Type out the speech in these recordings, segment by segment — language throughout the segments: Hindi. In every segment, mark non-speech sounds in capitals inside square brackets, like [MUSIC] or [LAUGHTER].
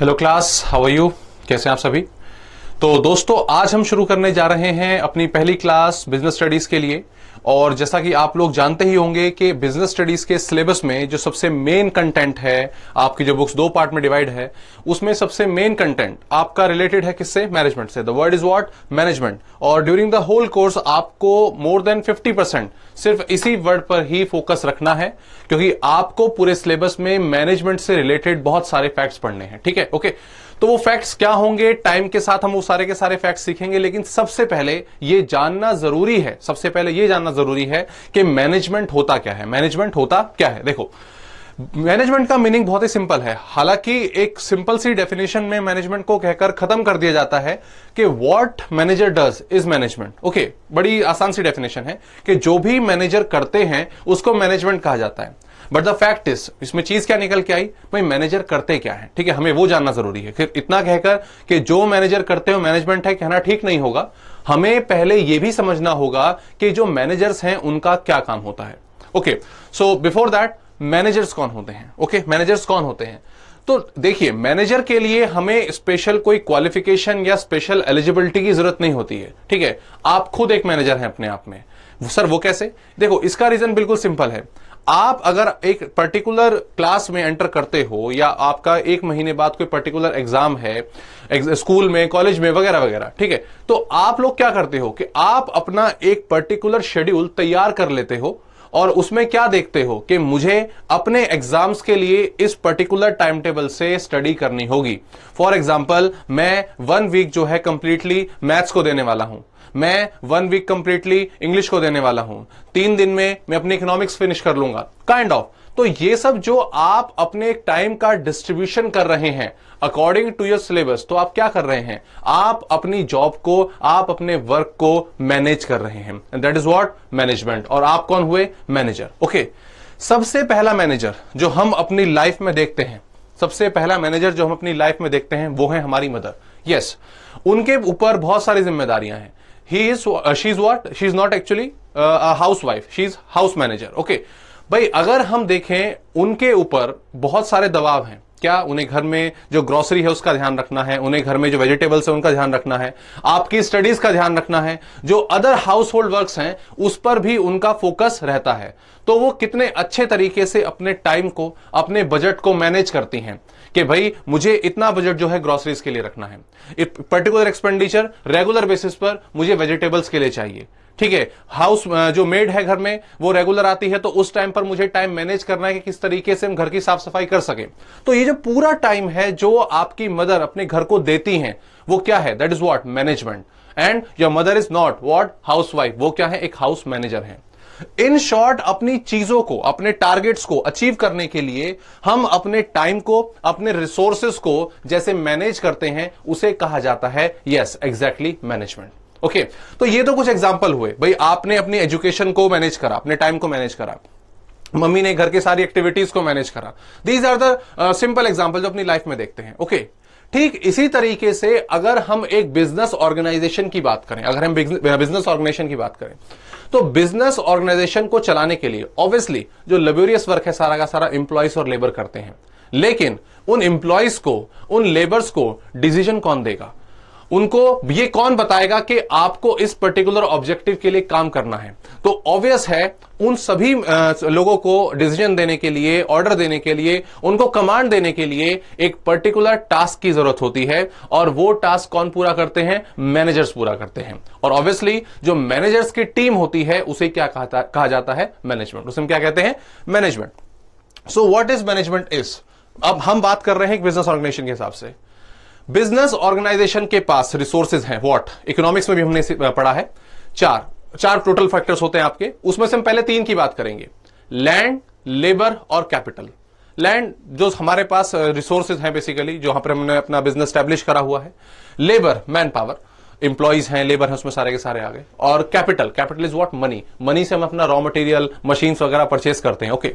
Hello class how are you कैसे हैं आप सभी तो दोस्तों आज हम शुरू करने जा रहे हैं अपनी पहली क्लास बिजनेस स्टडीज के लिए और जैसा कि आप लोग जानते ही होंगे कि बिजनेस स्टडीज के सिलेबस में जो सबसे मेन कंटेंट है आपकी जो बुक्स दो पार्ट में डिवाइड है उसमें सबसे मेन कंटेंट आपका रिलेटेड है किससे मैनेजमेंट से the word is what management और ड्यूरिंग द होल कोर्स आपको मोर देन फिफ्टी परसेंट सिर्फ इसी वर्ड पर ही फोकस रखना है क्योंकि आपको पूरे सिलेबस में मैनेजमेंट से रिलेटेड बहुत सारे फैक्ट्स पढ़ने हैं ठीक है ओके okay? तो वो फैक्ट्स क्या होंगे टाइम के साथ हम वो सारे के सारे फैक्ट्स सीखेंगे लेकिन सबसे पहले ये जानना जरूरी है सबसे पहले ये जानना जरूरी है कि मैनेजमेंट होता क्या है मैनेजमेंट होता क्या है देखो मैनेजमेंट का मीनिंग बहुत ही सिंपल है हालांकि एक सिंपल सी डेफिनेशन में मैनेजमेंट को कहकर खत्म कर दिया जाता है कि what manager does is management okay बड़ी आसान सी डेफिनेशन है कि जो भी मैनेजर करते हैं उसको मैनेजमेंट कहा जाता है बट द फैक्ट इज इसमें चीज क्या निकल के आई भाई मैनेजर करते क्या है ठीक है हमें वो जानना जरूरी है फिर इतना कहकर कि जो मैनेजर करते हो मैनेजमेंट है कहना ठीक नहीं होगा हमें पहले यह भी समझना होगा कि जो मैनेजर्स हैं उनका क्या काम होता है okay so before that managers कौन होते हैं ओके okay, मैनेजर्स कौन होते हैं तो देखिए मैनेजर के लिए हमें स्पेशल कोई क्वालिफिकेशन या स्पेशल एलिजिबिलिटी की जरूरत नहीं होती है ठीक है आप खुद एक मैनेजर हैं अपने आप में सर वो कैसे देखो इसका रीजन बिल्कुल सिंपल है आप अगर एक पर्टिकुलर क्लास में एंटर करते हो या आपका एक महीने बाद कोई पर्टिकुलर एग्जाम है स्कूल में कॉलेज में वगैरह वगैरह ठीक है तो आप लोग क्या करते हो कि आप अपना एक पर्टिकुलर शेड्यूल तैयार कर लेते हो और उसमें क्या देखते हो कि मुझे अपने एग्जाम्स के लिए इस पर्टिकुलर टाइम टेबल से स्टडी करनी होगी फॉर एग्जाम्पल मैं वन वीक जो है कंप्लीटली मैथ्स को देने वाला हूं मैं वन वीक कंप्लीटली इंग्लिश को देने वाला हूं तीन दिन में मैं अपनी इकोनॉमिक्स फिनिश कर लूंगा काइंड ऑफ तो ये सब जो आप अपने टाइम का डिस्ट्रीब्यूशन कर रहे हैं अकॉर्डिंग टू योर सिलेबस तो आप क्या कर रहे हैं आप अपनी जॉब को आप अपने वर्क को मैनेज कर रहे हैं दैट इज वॉट मैनेजमेंट और आप कौन हुए मैनेजर ओके okay. सबसे पहला मैनेजर जो हम अपनी लाइफ में देखते हैं सबसे पहला मैनेजर जो हम अपनी लाइफ में देखते हैं वो है हमारी मदर यस yes, उनके ऊपर बहुत सारी जिम्मेदारियां हैं he is she is what she is not actually house wife she is house manager okay भाई अगर हम देखें उनके ऊपर बहुत सारे दबाव हैं क्या उन्हें घर में जो ग्रोसरी है उसका ध्यान रखना है उन्हें घर में जो वेजिटेबल्स है उनका ध्यान रखना है आपकी स्टडीज का ध्यान रखना है जो अदर हाउस होल्ड वर्क हैं उस पर भी उनका फोकस रहता है तो वो कितने अच्छे तरीके से अपने टाइम को अपने बजट को मैनेज करती हैं कि भाई मुझे इतना बजट जो है ग्रोसरीज के लिए रखना है पर्टिकुलर एक्सपेंडिचर रेगुलर बेसिस पर मुझे वेजिटेबल्स के लिए चाहिए ठीक है हाउस जो मेड है घर में वो रेगुलर आती है तो उस टाइम पर मुझे टाइम मैनेज करना है कि किस तरीके से हम घर की साफ सफाई कर सके तो ये जो पूरा टाइम है जो आपकी मदर अपने घर को देती हैं वो क्या है that is what management and your mother is not what house wife वो क्या है एक हाउस मैनेजर है इन शॉर्ट अपनी चीजों को अपने टारगेट्स को अचीव करने के लिए हम अपने टाइम को अपने रिसोर्सेस को जैसे मैनेज करते हैं उसे कहा जाता है यस एग्जैक्टली मैनेजमेंट ओके तो ये तो कुछ एग्जाम्पल हुए भाई आपने अपनी एजुकेशन को मैनेज करा अपने टाइम को मैनेज करा मम्मी ने घर के सारी एक्टिविटीज को मैनेज करा these are the simple example जो अपनी लाइफ में देखते हैं ओके okay. ठीक इसी तरीके से अगर हम एक बिजनेस ऑर्गेनाइजेशन की बात करें अगर हम बिजनेस ऑर्गेनाइजेशन की बात करें तो बिजनेस ऑर्गेनाइजेशन को चलाने के लिए ऑब्वियसली जो लेबोरियस वर्क है सारा का सारा इंप्लॉयज और लेबर करते हैं लेकिन उन इंप्लॉयज को उन लेबर्स को डिसीजन कौन देगा उनको ये कौन बताएगा कि आपको इस पर्टिकुलर ऑब्जेक्टिव के लिए काम करना है तो ऑब्वियस है उन सभी लोगों को डिसीजन देने के लिए ऑर्डर देने के लिए उनको कमांड देने के लिए एक पर्टिकुलर टास्क की जरूरत होती है और वो टास्क कौन पूरा करते हैं मैनेजर्स पूरा करते हैं और ऑब्वियसली जो मैनेजर्स की टीम होती है उसे क्या कहा जाता है मैनेजमेंट उसे क्या कहते हैं management so what is management is अब हम बात कर रहे हैं एक बिजनेस ऑर्गेनाइजेशन के हिसाब से बिजनेस ऑर्गेनाइजेशन के पास रिसोर्सेज हैं व्हाट इकोनॉमिक्स में भी हमने पढ़ा है चार चार टोटल फैक्टर्स होते हैं आपके उसमें से हम पहले तीन की बात करेंगे लैंड लेबर और कैपिटल लैंड जो हमारे पास रिसोर्सेज हैं बेसिकली जो पर हमने अपना बिजनेस स्टैब्लिश करा हुआ है लेबर मैन पावर इंप्लॉयज हैं लेबर है उसमें सारे के सारे आ गए और capital capital is what money money से हम अपना रॉ मटेरियल मशीन वगैरह परचेस करते हैं ओके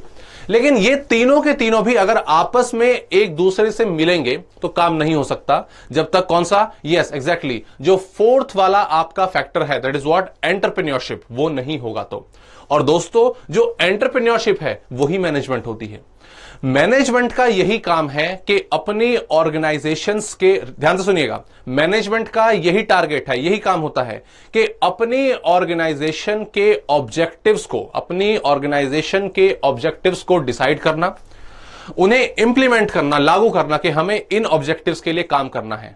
लेकिन ये तीनों के तीनों भी अगर आपस में एक दूसरे से मिलेंगे तो काम नहीं हो सकता जब तक कौन सा यस एग्जैक्टली जो फोर्थ वाला आपका फैक्टर है दैट इज व्हाट एंटरप्रेन्योरशिप वो नहीं होगा तो और दोस्तों जो एंटरप्रेन्योरशिप है वही मैनेजमेंट होती है मैनेजमेंट का यही काम है कि अपनी ऑर्गेनाइजेशन के ध्यान से सुनिएगा मैनेजमेंट का यही टारगेट है यही काम होता है कि अपनी ऑर्गेनाइजेशन के ऑब्जेक्टिव्स को अपनी ऑर्गेनाइजेशन के ऑब्जेक्टिव्स को डिसाइड करना उन्हें इंप्लीमेंट करना लागू करना कि हमें इन ऑब्जेक्टिव्स के लिए काम करना है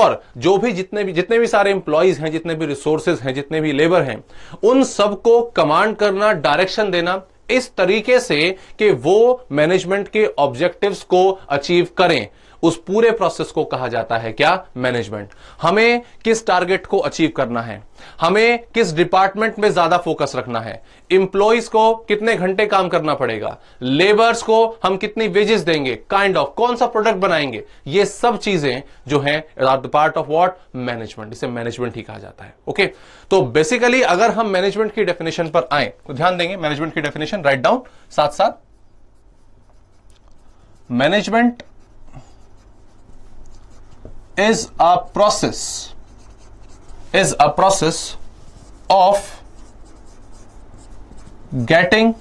और जो भी जितने भी जितने भी सारे इंप्लॉयज हैं जितने भी रिसोर्सेज हैं जितने भी लेबर हैं उन सबको कमांड करना डायरेक्शन देना इस तरीके से कि वो मैनेजमेंट के ऑब्जेक्टिव्स को अचीव करें उस पूरे प्रोसेस को कहा जाता है क्या मैनेजमेंट हमें किस टारगेट को अचीव करना है हमें किस डिपार्टमेंट में ज्यादा फोकस रखना है इंप्लॉइज को कितने घंटे काम करना पड़ेगा लेबर्स को हम कितनी वेजेस देंगे काइंड ऑफ कौन सा प्रोडक्ट बनाएंगे ये सब चीजें जो है पार्ट ऑफ वॉट मैनेजमेंट इसे मैनेजमेंट ही कहा जाता है ओके okay? तो बेसिकली अगर हम मैनेजमेंट की डेफिनेशन पर आए तो ध्यान देंगे मैनेजमेंट की डेफिनेशन राइट डाउन साथ साथ management is a process is a process of getting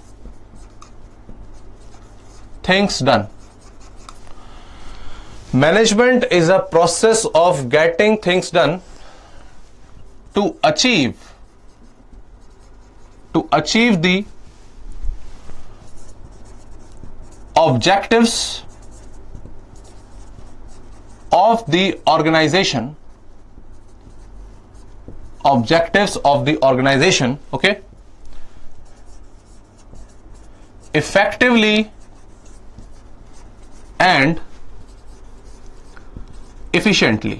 things done management is a process of getting things done to achieve to achieve the objectives of the organization objectives of the organization okay effectively and efficiently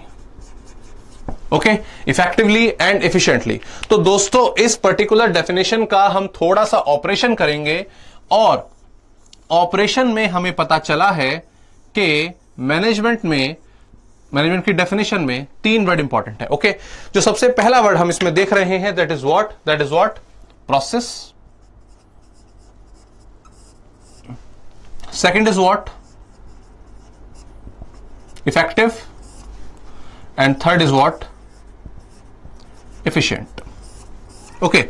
okay effectively and efficiently तो दोस्तों इस पर्टिकुलर डेफिनेशन का हम थोड़ा सा ऑपरेशन करेंगे और ऑपरेशन में हमें पता चला है कि मैनेजमेंट में मैनेजमेंट की डेफिनेशन में तीन वर्ड इंपॉर्टेंट है ओके okay? जो सबसे पहला वर्ड हम इसमें देख रहे हैं that is what that is what process second is what effective and third is what okay okay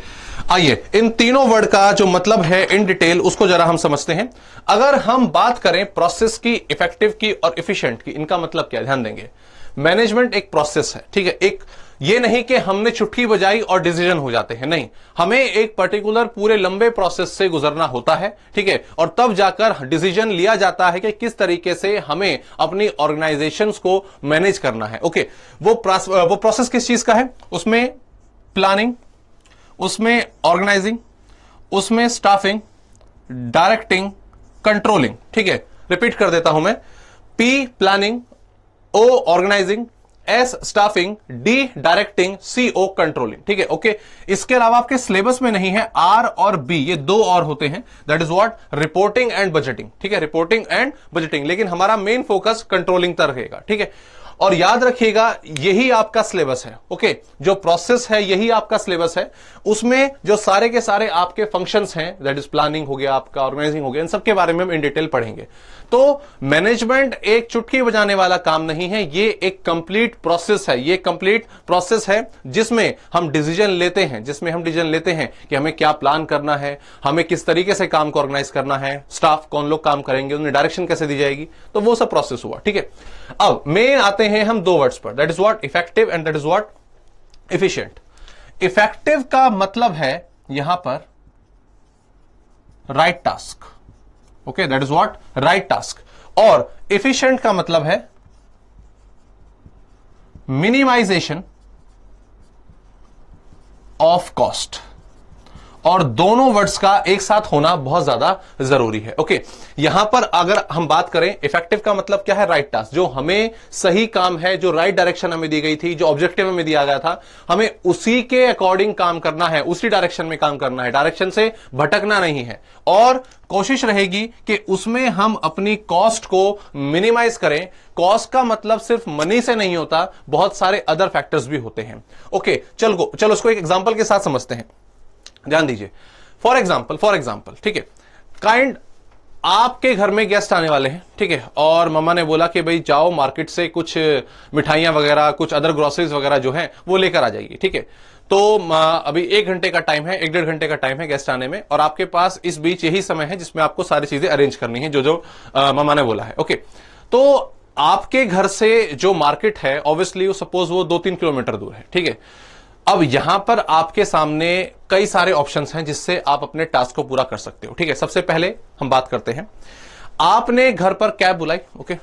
आइए इन तीनों वर्ड का जो मतलब है इन डिटेल उसको जरा हम समझते हैं अगर हम बात करें प्रोसेस की इफेक्टिव की और इफिशियंट की इनका मतलब क्या ध्यान देंगे मैनेजमेंट एक प्रोसेस है ठीक है एक ये नहीं कि हमने चुटकी बजाई और डिसीजन हो जाते हैं नहीं हमें एक पर्टिकुलर पूरे लंबे प्रोसेस से गुजरना होता है ठीक है और तब जाकर डिसीजन लिया जाता है कि किस तरीके से हमें अपनी ऑर्गेनाइजेशन को मैनेज करना है ओके वो वो प्रोसेस किस चीज का है उसमें प्लानिंग उसमें ऑर्गेनाइजिंग उसमें स्टाफिंग डायरेक्टिंग कंट्रोलिंग ठीक है रिपीट कर देता हूं मैं P planning O organising S staffing D directing C O controlling ठीक है ओके इसके अलावा आपके सिलेबस में नहीं है आर और बी ये दो और होते हैं that is what reporting and budgeting ठीक है रिपोर्टिंग एंड बजटिंग लेकिन हमारा मेन फोकस कंट्रोलिंग तरह रहेगा ठीक है और याद रखिएगा यही आपका सिलेबस है ओके जो प्रोसेस है यही आपका सिलेबस है उसमें जो सारे के सारे आपके फंक्शंस हैं दैट इज प्लानिंग हो गया आपका ऑर्गेनाइजिंग हो गया इन सब के बारे में हम इन डिटेल पढ़ेंगे तो मैनेजमेंट एक चुटकी बजाने वाला काम नहीं है ये एक कंप्लीट प्रोसेस है ये कंप्लीट प्रोसेस है जिसमें हम डिसीजन लेते हैं जिसमें हम डिसीजन लेते हैं कि हमें क्या प्लान करना है हमें किस तरीके से काम को ऑर्गेनाइज करना है स्टाफ कौन लोग काम करेंगे उन्हें डायरेक्शन कैसे दी जाएगी तो वो सब प्रोसेस हुआ ठीक है अब मेन आते हैं हम दो वर्ड्स पर that is what effective and that is what efficient effective का मतलब है यहां पर right right task okay that is what right task और इफिशियंट का मतलब है मिनिमाइजेशन ऑफ कॉस्ट और दोनों वर्ड्स का एक साथ होना बहुत ज्यादा जरूरी है ओके यहां पर अगर हम बात करें इफेक्टिव का मतलब क्या है राइट टास्क जो हमें सही काम है जो राइट डायरेक्शन हमें दी गई थी जो ऑब्जेक्टिव हमें दिया गया था हमें उसी के अकॉर्डिंग काम करना है उसी डायरेक्शन में काम करना है डायरेक्शन से भटकना नहीं है और कोशिश रहेगी कि उसमें हम अपनी कॉस्ट को मिनिमाइज करें कॉस्ट का मतलब सिर्फ मनी से नहीं होता बहुत सारे अदर फैक्टर्स भी होते हैं ओके चल गो चलो उसको एक एग्जांपल के साथ समझते हैं ध्यान दीजिए फॉर एग्जाम्पल फॉर एग्जाम्पल ठीक है काइंड आपके घर में गेस्ट आने वाले हैं ठीक है और मम्मा ने बोला कि भाई जाओ मार्केट से कुछ मिठाइयां वगैरह कुछ अदर ग्रोसरीज वगैरह जो है वो लेकर आ जाइए ठीक है तो अभी एक घंटे का टाइम है एक डेढ़ घंटे का टाइम है गेस्ट आने में और आपके पास इस बीच यही समय है जिसमें आपको सारी चीजें अरेंज करनी है जो जो मम्मा ने बोला है ओके तो आपके घर से जो मार्केट है ऑब्वियसली सपोज वो दो तीन किलोमीटर दूर है ठीक है अब यहां पर आपके सामने कई सारे ऑप्शंस हैं जिससे आप अपने टास्क को पूरा कर सकते हो ठीक है सबसे पहले हम बात करते हैं आपने घर पर कैब बुलाई ओके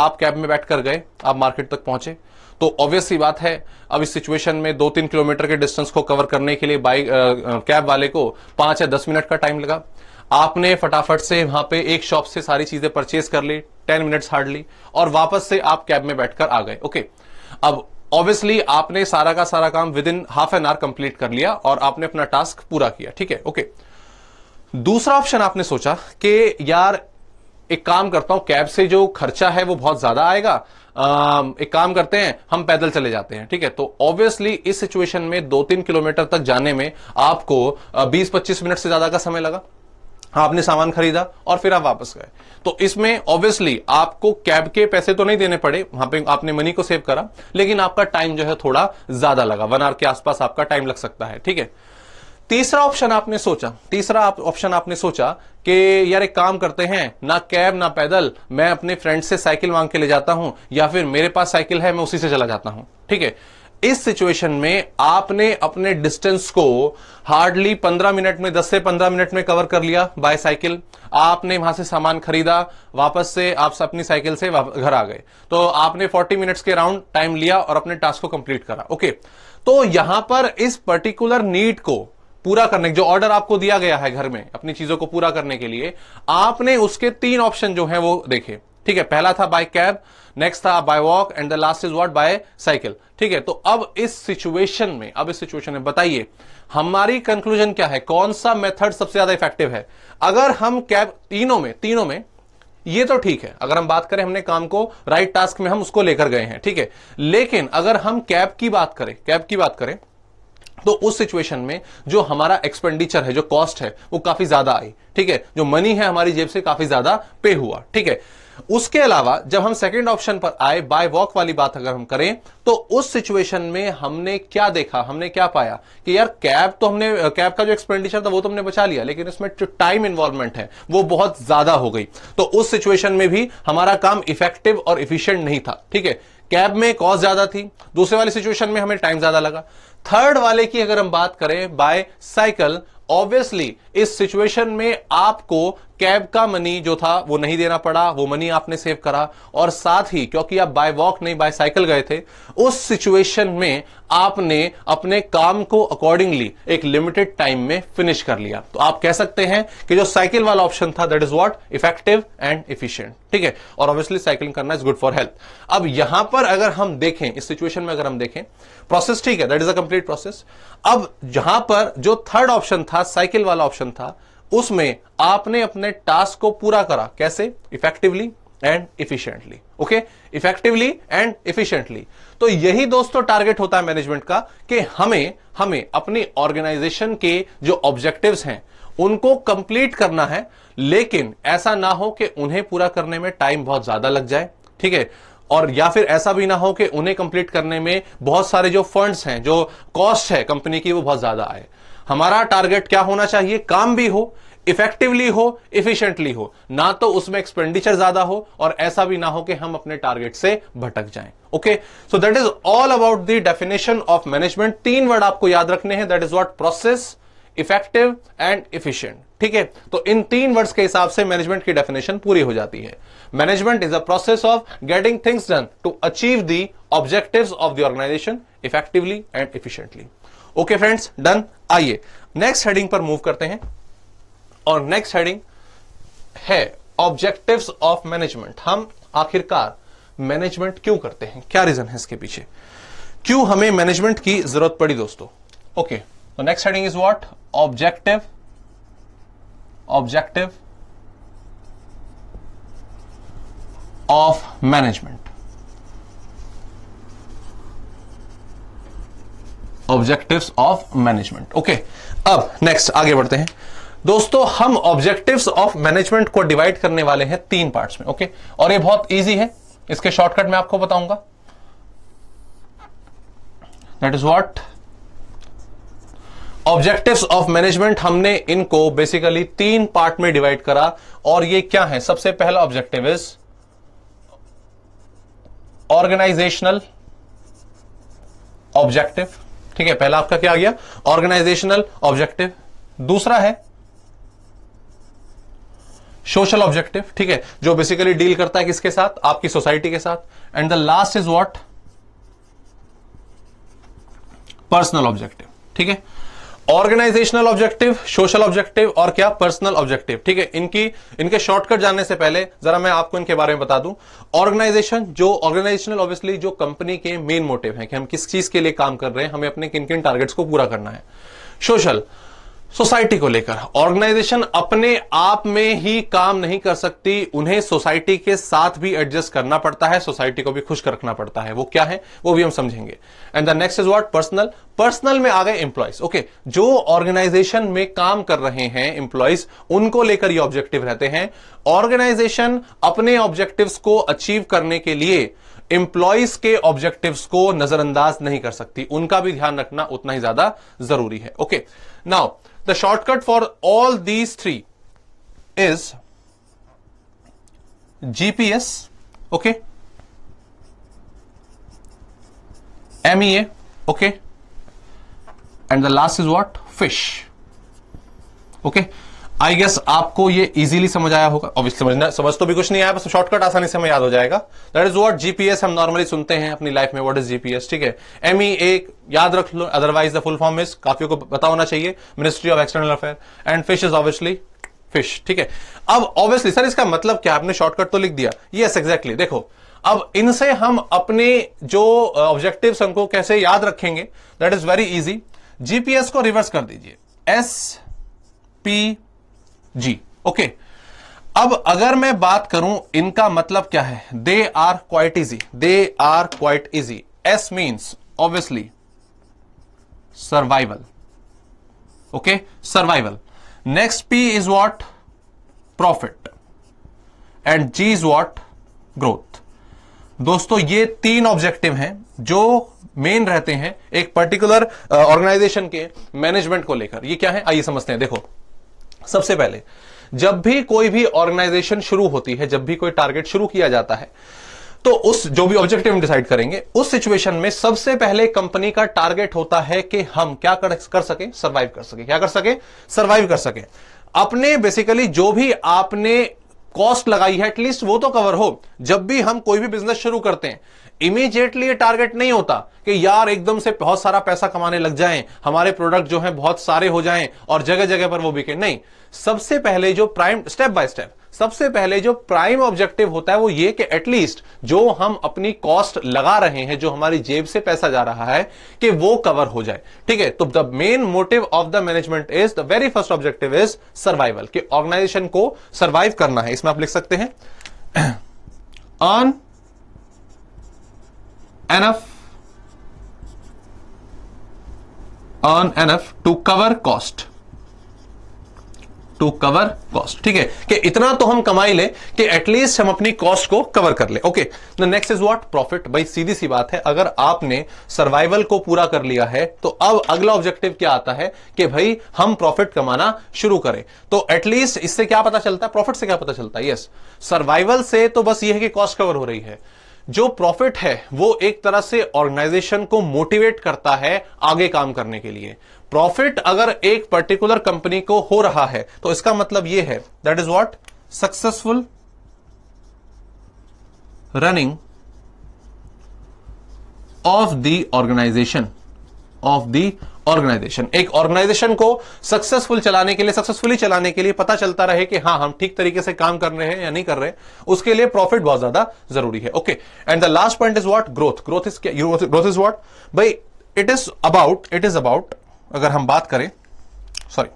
आप कैब में बैठकर गए आप मार्केट तक पहुंचे तो ऑब्वियस ही बात है अब इस सिचुएशन में दो तीन किलोमीटर के डिस्टेंस को कवर करने के लिए बाइक कैब वाले को पांच या दस मिनट का टाइम लगा आपने फटाफट से वहां पे एक शॉप से सारी चीजें परचेज कर ली टेन मिनट्स हार्डली और वापस से आप कैब में बैठकर आ गए ओके अब ऑब्वियसली आपने सारा का सारा काम within half an hour complete कर लिया और आपने अपना टास्क पूरा किया ठीक है ओके दूसरा ऑप्शन आपने सोचा कि यार एक काम करता हूं कैब से जो खर्चा है वो बहुत ज्यादा आएगा आ, एक काम करते हैं हम पैदल चले जाते हैं ठीक है तो ऑब्वियसली इस सिचुएशन में दो तीन किलोमीटर तक जाने में आपको 20-25 मिनट से ज्यादा का समय लगा हाँ आपने सामान खरीदा और फिर आप वापस गए तो इसमें ऑब्वियसली आपको कैब के पैसे तो नहीं देने पड़े वहां पे आपने मनी को सेव करा लेकिन आपका टाइम जो है थोड़ा ज्यादा लगा वन आवर के आसपास आपका टाइम लग सकता है ठीक है तीसरा ऑप्शन आपने सोचा तीसरा ऑप्शन आपने सोचा कि यार एक काम करते हैं ना कैब ना पैदल मैं अपने फ्रेंड से साइकिल मांग के ले जाता हूं या फिर मेरे पास साइकिल है मैं उसी से चला जाता हूं ठीक है इस सिचुएशन में आपने अपने डिस्टेंस को हार्डली 15 मिनट में 10 से 15 मिनट में कवर कर लिया बाय साइकिल आपने वहां से सामान खरीदा वापस से आप अपनी साइकिल से घर आ गए तो आपने 40 मिनट्स के राउंड टाइम लिया और अपने टास्क को कंप्लीट करा ओके तो यहां पर इस पर्टिकुलर नीड को पूरा करने जो ऑर्डर आपको दिया गया है घर में अपनी चीजों को पूरा करने के लिए आपने उसके तीन ऑप्शन जो है वो देखे ठीक है पहला था बाय कैब नेक्स्ट था by walk and the last is what by cycle ठीक है तो अब इस सिचुएशन में अब इस सिचुएशन में बताइए हमारी कंक्लूजन क्या है कौन सा मेथड सबसे ज्यादा इफेक्टिव है अगर हम कैब तीनों में तीनों में ये तो ठीक है अगर हम बात करें हमने काम को राइट टास्क में हम उसको लेकर गए हैं ठीक है लेकिन अगर हम कैब की बात करें कैब की बात करें तो उस सिचुएशन में जो हमारा एक्सपेंडिचर है जो कॉस्ट है वो काफी ज्यादा आई ठीक है जो मनी है हमारी जेब से काफी ज्यादा पे हुआ ठीक है उसके अलावा जब हम सेकंड ऑप्शन पर आए बाय वॉक वाली बात अगर हम करें तो उस सिचुएशन में हमने क्या देखा हमने क्या पाया कि यार कैब तो हमने कैब का जो एक्सपेंडिचर था वो तो हमने बचा लिया लेकिन इसमें जो टाइम इन्वॉल्वमेंट है वो बहुत ज्यादा हो गई तो उस सिचुएशन में भी हमारा काम इफेक्टिव और इफिशियंट नहीं था ठीक है कैब में कॉस्ट ज्यादा थी दूसरे वाले सिचुएशन में हमें टाइम ज्यादा लगा थर्ड वाले की अगर हम बात करें बाय साइकिल ऑब्वियसली इस सिचुएशन में आपको कैब का मनी जो था वो नहीं देना पड़ा वो मनी आपने सेव करा और साथ ही क्योंकि आप बाय वॉक नहीं बाय साइकिल गए थे उस सिचुएशन में आपने अपने काम को अकॉर्डिंगली एक लिमिटेड टाइम में फिनिश कर लिया तो आप कह सकते हैं कि जो साइकिल वाला ऑप्शन था that is what effective and efficient ठीक है और ऑब्वियसली साइकिलिंग करना इज गुड फॉर हेल्थ अब यहां पर अगर हम देखें इस सिचुएशन में अगर हम देखें प्रोसेस ठीक है that is a complete process अब जहां पर जो थर्ड ऑप्शन था साइकिल वाला ऑप्शन था उसमें आपने अपने टास्क को पूरा करा कैसे effectively and efficiently okay effectively and efficiently तो यही दोस्तों टारगेट होता है मैनेजमेंट का कि हमें हमें अपनी ऑर्गेनाइजेशन के जो ऑब्जेक्टिव्स हैं उनको कंप्लीट करना है लेकिन ऐसा ना हो कि उन्हें पूरा करने में टाइम बहुत ज्यादा लग जाए ठीक है और या फिर ऐसा भी ना हो कि उन्हें कंप्लीट करने में बहुत सारे जो फंड्स हैं जो कॉस्ट है कंपनी की वो बहुत ज्यादा आए हमारा टारगेट क्या होना चाहिए काम भी हो इफेक्टिवली हो इफिशियंटली हो ना तो उसमें एक्सपेंडिचर ज्यादा हो और ऐसा भी ना हो कि हम अपने टारगेट से भटक जाएं okay so that is all about the definition of management तीन वर्ड आपको याद रखने हैं that is what process effective and efficient ठीक है तो इन तीन वर्ड्स के हिसाब से मैनेजमेंट की डेफिनेशन पूरी हो जाती है management is a process of getting things done to achieve the objectives of the organisation effectively and efficiently okay friends done आइए नेक्स्ट हेडिंग पर मूव करते हैं और नेक्स्ट हेडिंग है ऑब्जेक्टिव्स ऑफ मैनेजमेंट हम आखिरकार मैनेजमेंट क्यों करते हैं क्या रीजन है इसके पीछे क्यों हमें मैनेजमेंट की जरूरत पड़ी दोस्तों ओके तो next heading is what objective objective of management objectives of management okay अब नेक्स्ट आगे बढ़ते हैं दोस्तों हम ऑब्जेक्टिव्स ऑफ मैनेजमेंट को डिवाइड करने वाले हैं तीन पार्ट्स में ओके okay? और ये बहुत इजी है इसके शॉर्टकट में आपको बताऊंगा that is what objectives of management हमने इनको बेसिकली तीन पार्ट में डिवाइड करा और ये क्या है सबसे पहला ऑब्जेक्टिव इज ऑर्गेनाइजेशनल ऑब्जेक्टिव ठीक है पहला आपका क्या आ गया ऑर्गेनाइजेशनल ऑब्जेक्टिव दूसरा है सोशल ऑब्जेक्टिव ठीक है जो बेसिकली डील करता है किसके साथ आपकी सोसाइटी के साथ and the last is what personal objective ठीक है ऑर्गेनाइजेशनल ऑब्जेक्टिव सोशल ऑब्जेक्टिव और क्या पर्सनल ऑब्जेक्टिव ठीक है इनकी इनके शॉर्टकट जानने से पहले जरा मैं आपको इनके बारे में बता दूं ऑर्गेनाइजेशन जो ऑर्गेनाइजेशनल ऑब्वियसली जो कंपनी के मेन मोटिव है कि हम किस चीज के लिए काम कर रहे हैं हमें अपने किन किन टारगेट्स को पूरा करना है सोशल सोसाइटी को लेकर ऑर्गेनाइजेशन अपने आप में ही काम नहीं कर सकती उन्हें सोसाइटी के साथ भी एडजस्ट करना पड़ता है सोसाइटी को भी खुश रखना पड़ता है वो क्या है वो भी हम समझेंगे and the next is what personal personal में आ गए एम्प्लॉयज ओके जो ऑर्गेनाइजेशन में काम कर रहे हैं एम्प्लॉयज उनको लेकर ये ऑब्जेक्टिव रहते हैं ऑर्गेनाइजेशन अपने ऑब्जेक्टिव को अचीव करने के लिए एम्प्लॉयज के ऑब्जेक्टिव्स को नजरअंदाज नहीं कर सकती उनका भी ध्यान रखना उतना ही ज्यादा जरूरी है okay okay. Now the shortcut for all these three is GPS, okay, MEA, okay, and the last is what? Fish, okay. I guess आपको ये इजीली समझ आया होगा ऑब्वियसली समझना समझ तो भी कुछ नहीं आया बस शॉर्टकट आसानी से हमें याद हो जाएगा दैट इज व्हाट जीपीएस हम नॉर्मली सुनते हैं अपनी लाइफ में व्हाट इज जीपीएस ठीक है एम ई ए याद रख लो otherwise the full form is काफी को पता होना चाहिए ministry of external affair and fish is obviously fish ठीक है अब ऑब्वियसली सर इसका मतलब क्या आपने शॉर्टकट तो लिख दिया यस एग्जैक्टली exactly, देखो अब इनसे हम अपने जो ऑब्जेक्टिव हमको कैसे याद रखेंगे that is very easy GPS को रिवर्स कर दीजिए एस पी जी ओके अब अगर मैं बात करूं इनका मतलब क्या है they are quite easy they are quite easy S means obviously survival okay survival next P is what profit and G is what growth दोस्तों ये तीन ऑब्जेक्टिव हैं जो मेन रहते हैं एक पर्टिकुलर ऑर्गेनाइजेशन uh, के मैनेजमेंट को लेकर ये क्या है आइए समझते हैं देखो सबसे पहले जब भी कोई भी ऑर्गेनाइजेशन शुरू होती है जब भी कोई टारगेट शुरू किया जाता है तो उस जो भी ऑब्जेक्टिव हम डिसाइड करेंगे उस सिचुएशन में सबसे पहले कंपनी का टारगेट होता है कि हम क्या कर, कर सके सर्वाइव कर सके क्या कर सके सर्वाइव कर सके अपने बेसिकली जो भी आपने कॉस्ट लगाई है एटलीस्ट वो तो कवर हो जब भी हम कोई भी बिजनेस शुरू करते हैं इमीजिएटली ये टारगेट नहीं होता कि यार एकदम से बहुत सारा पैसा कमाने लग जाएं हमारे प्रोडक्ट जो हैं बहुत सारे हो जाएं और जगह जगह पर वो बिके नहीं सबसे पहले जो प्राइम स्टेप बाय स्टेप सबसे पहले जो प्राइम ऑब्जेक्टिव होता है वो ये कि एटलीस्ट जो हम अपनी कॉस्ट लगा रहे हैं जो हमारी जेब से पैसा जा रहा है कि वो कवर हो जाए ठीक है तो the main motive of the management is the very first objective is survival कि ऑर्गेनाइजेशन को सर्वाइव करना है इसमें आप लिख सकते हैं on [CLEARS THROAT] enough earn enough to cover cost to cover cost ठीक है कि इतना तो हम कमाई ले कि एटलीस्ट हम अपनी कॉस्ट को कवर कर ले okay the next is what profit भाई सीधी सी बात है अगर आपने सर्वाइवल को पूरा कर लिया है तो अब अगला ऑब्जेक्टिव क्या आता है कि भाई हम प्रॉफिट कमाना शुरू करें तो एटलीस्ट इससे क्या पता चलता है प्रॉफिट से क्या पता चलता है यस yes. सर्वाइवल से तो बस ये है कि कॉस्ट कवर हो रही है जो प्रॉफिट है वो एक तरह से ऑर्गेनाइजेशन को मोटिवेट करता है आगे काम करने के लिए प्रॉफिट अगर एक पर्टिकुलर कंपनी को हो रहा है तो इसका मतलब ये है that is what successful running of the organisation of the organisation एक ऑर्गेनाइजेशन को सक्सेसफुल चलाने के लिए सक्सेसफुली चलाने के लिए पता चलता रहे कि हाँ हम ठीक तरीके से काम कर रहे हैं या नहीं कर रहे उसके लिए प्रॉफिट बहुत ज्यादा जरूरी है okay and the last point is what growth growth is growth is what भाई it is about it is about अगर हम बात करें sorry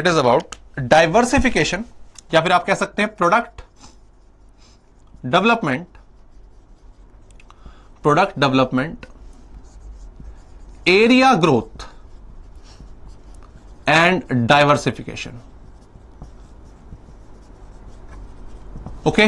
it is about diversification या फिर आप कह सकते हैं product development product development area growth and diversification okay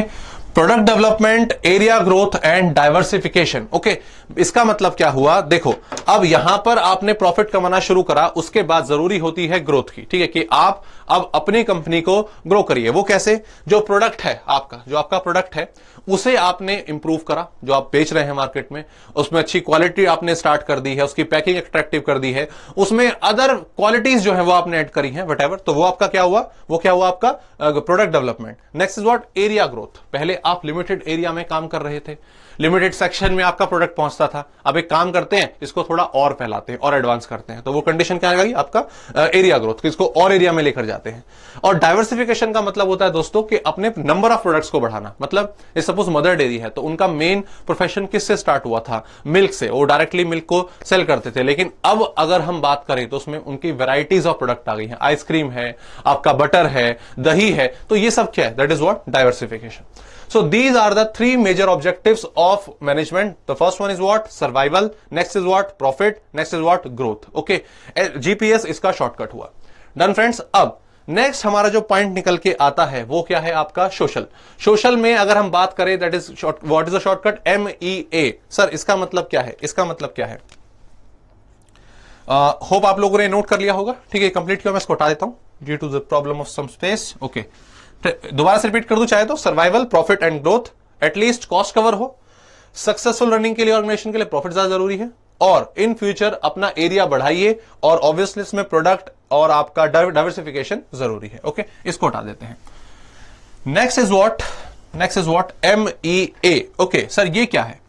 product development area growth and diversification okay इसका मतलब क्या हुआ देखो अब यहां पर आपने प्रॉफिट कमाना शुरू करा उसके बाद जरूरी होती है ग्रोथ की ठीक है कि आप अब अपनी कंपनी को ग्रो करिए वो कैसे जो प्रोडक्ट है आपका जो आपका प्रोडक्ट है उसे आपने इंप्रूव करा जो आप बेच रहे हैं मार्केट में उसमें अच्छी क्वालिटी आपने स्टार्ट कर दी है उसकी पैकिंग अट्रैक्टिव कर दी है उसमें अदर क्वालिटीज जो है वो आपने एड करी है वट तो वो आपका क्या हुआ वो क्या हुआ आपका product development next is what area growth पहले आप लिमिटेड एरिया में काम कर रहे थे लिमिटेड सेक्शन में आपका प्रोडक्ट पहुंचता था अब एक काम करते हैं इसको थोड़ा और फैलाते हैं और एडवांस करते हैं तो वो कंडीशन क्या आएगा आपका एरिया ग्रोथ इसको और एरिया में लेकर जाते हैं और डायवर्सिफिकेशन का मतलब होता है दोस्तों कि अपने नंबर ऑफ प्रोडक्ट्स को बढ़ाना मतलब सपोज मदर डेयरी है तो उनका मेन प्रोफेशन किससे स्टार्ट हुआ था मिल्क से वो डायरेक्टली मिल्क को सेल करते थे लेकिन अब अगर हम बात करें तो उसमें उनकी वेराइटीज ऑफ प्रोडक्ट आ गई है आइसक्रीम है आपका बटर है दही है तो ये सब क्या है that is what diversification so these are the three major objective of management the first one is what survival next is what profit next is what growth okay GPS इसका शॉर्टकट हुआ. डन फ्रेंड्स अब नेक्स्ट हमारा जो पॉइंट निकल के आता है वो क्या है आपका सोशल सोशल में अगर हम बात करें that is what is the shortcut M E A sir इसका मतलब क्या है इसका मतलब क्या है होप uh, आप लोगों ने नोट कर लिया होगा ठीक है कंप्लीट किया मैं इसको हटा देता हूं due to the problem of some space okay दोबारा से रिपीट कर दू चाहे तो survival profit and growth at least cost cover हो सक्सेसफुल रनिंग के लिए ऑर्गेनाइजेशन के लिए प्रॉफिट ज्यादा जरूरी है और इन फ्यूचर अपना एरिया बढ़ाइए और ऑब्वियसली इसमें प्रोडक्ट और आपका डाइवर्सिफिकेशन जरूरी है ओके इसको हटा देते हैं next is what next is what M E A okay sir ये क्या है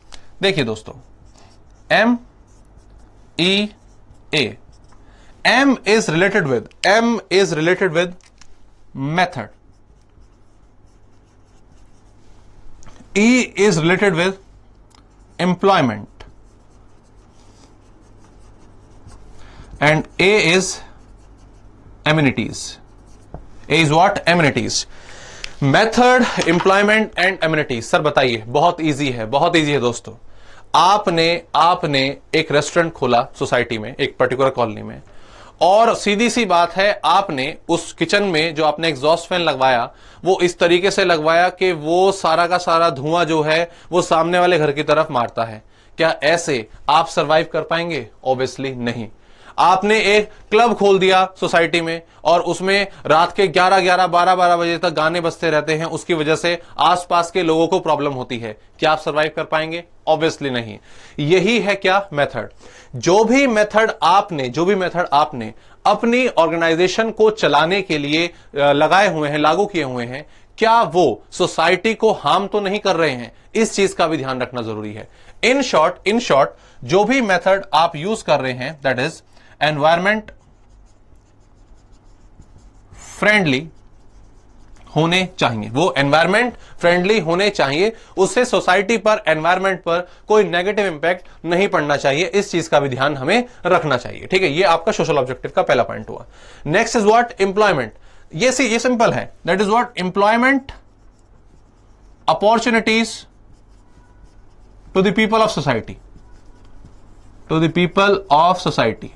देखिए दोस्तों M E A M is related with M is related with method E is related with employment and A is amenities. A is what? Amenities. Method employment and amenity sir बताइए बहुत इजी है बहुत इजी है दोस्तों आपने आपने एक रेस्टोरेंट खोला सोसाइटी में एक पर्टिकुलर कॉलोनी में और सीधी सी बात है आपने उस किचन में जो आपने एग्जॉस्ट फैन लगवाया वो इस तरीके से लगवाया कि वो सारा का सारा धुआं जो है वो सामने वाले घर की तरफ मारता है क्या ऐसे आप सरवाइव कर पाएंगे ऑब्वियसली नहीं आपने एक क्लब खोल दिया सोसाइटी में और उसमें रात के 11 11 12 12 बजे तक गाने बजते रहते हैं उसकी वजह से आसपास के लोगों को प्रॉब्लम होती है क्या आप सरवाइव कर पाएंगे ऑब्वियसली नहीं यही है क्या मेथड जो भी मेथड आपने जो भी मेथड आपने अपनी ऑर्गेनाइजेशन को चलाने के लिए लगाए हुए हैं लागू किए हुए हैं क्या वो सोसाइटी को हार्म तो नहीं कर रहे हैं इस चीज का भी ध्यान रखना जरूरी है इन शॉर्ट इन शॉर्ट जो भी मेथड आप यूज कर रहे हैं दैट इज एनवायरमेंट फ्रेंडली होने चाहिए वो एनवायरमेंट फ्रेंडली होने चाहिए उससे सोसाइटी पर एनवायरमेंट पर कोई नेगेटिव इंपैक्ट नहीं पड़ना चाहिए इस चीज का भी ध्यान हमें रखना चाहिए ठीक है ये आपका सोशल ऑब्जेक्टिव का पहला पॉइंट हुआ नेक्स्ट इज व्हाट एम्प्लॉयमेंट ये सी ये सिंपल है that is what employment opportunities to the people of society to the people of society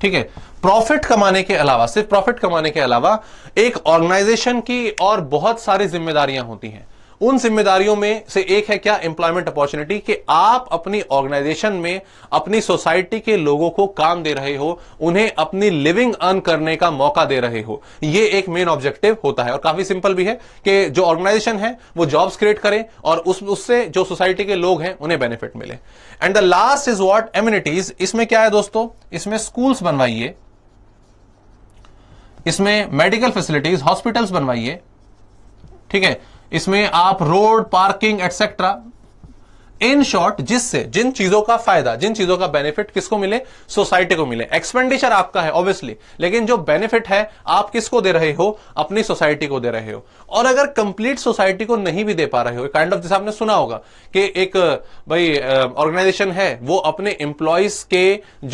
ठीक है प्रॉफिट कमाने के अलावा सिर्फ प्रॉफिट कमाने के अलावा एक ऑर्गेनाइजेशन की और बहुत सारी जिम्मेदारियां होती हैं उन जिम्मेदारियों में से एक है क्या एम्प्लॉयमेंट अपॉर्चुनिटी कि आप अपनी ऑर्गेनाइजेशन में अपनी सोसाइटी के लोगों को काम दे रहे हो उन्हें अपनी लिविंग अर्न करने का मौका दे रहे हो ये एक मेन ऑब्जेक्टिव होता है और काफी सिंपल भी है कि जो ऑर्गेनाइजेशन है वो जॉब्स क्रिएट करें और उस उससे जो सोसाइटी के लोग हैं उन्हें बेनिफिट मिले and the last is what amenities इसमें क्या है दोस्तों इसमें स्कूल्स बनवाइए इसमें मेडिकल फैसिलिटीज हॉस्पिटल्स बनवाइए ठीक है इसमें आप road parking etcetera in short जिससे जिन चीजों का फायदा जिन चीजों का बेनिफिट किसको मिले सोसाइटी को मिले एक्सपेंडिचर आपका है ऑब्वियसली लेकिन जो बेनिफिट है आप किसको दे रहे हो अपनी सोसाइटी को दे रहे हो और अगर कंप्लीट सोसाइटी को नहीं भी दे पा रहे हो काइंड ऑफ जैसे आपने सुना होगा कि एक भाई ऑर्गेनाइजेशन है वो अपने एम्प्लॉयज के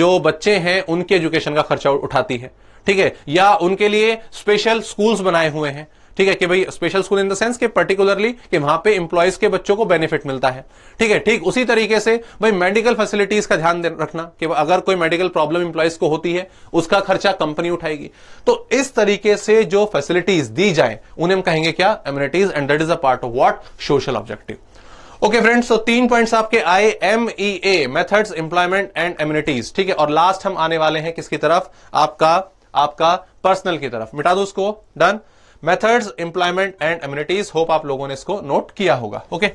जो बच्चे हैं उनके एजुकेशन का खर्चा उठाती है ठीक है या उनके लिए स्पेशल स्कूल्स बनाए हुए हैं ठीक है कि भाई special school in the sense के पर्टिकुलरली कि वहां पे इंप्लॉयज के बच्चों को बेनिफिट मिलता है ठीक है ठीक उसी तरीके से भाई मेडिकल फैसिलिटीज का ध्यान रखना कि अगर कोई मेडिकल प्रॉब्लम इंप्लॉयज को होती है उसका खर्चा कंपनी उठाएगी तो इस तरीके से जो फैसिलिटीज दी जाए उन्हें हम कहेंगे क्या amenities and that is a part of what social objective okay friends तो तीन पॉइंट्स आपके आए M E A methods employment and amenities ठीक है और लास्ट हम आने वाले हैं किसकी तरफ आपका आपका पर्सनल की तरफ मिटा दो उसको done methods employment and amenities hope आप लोगों ने इसको नोट किया होगा okay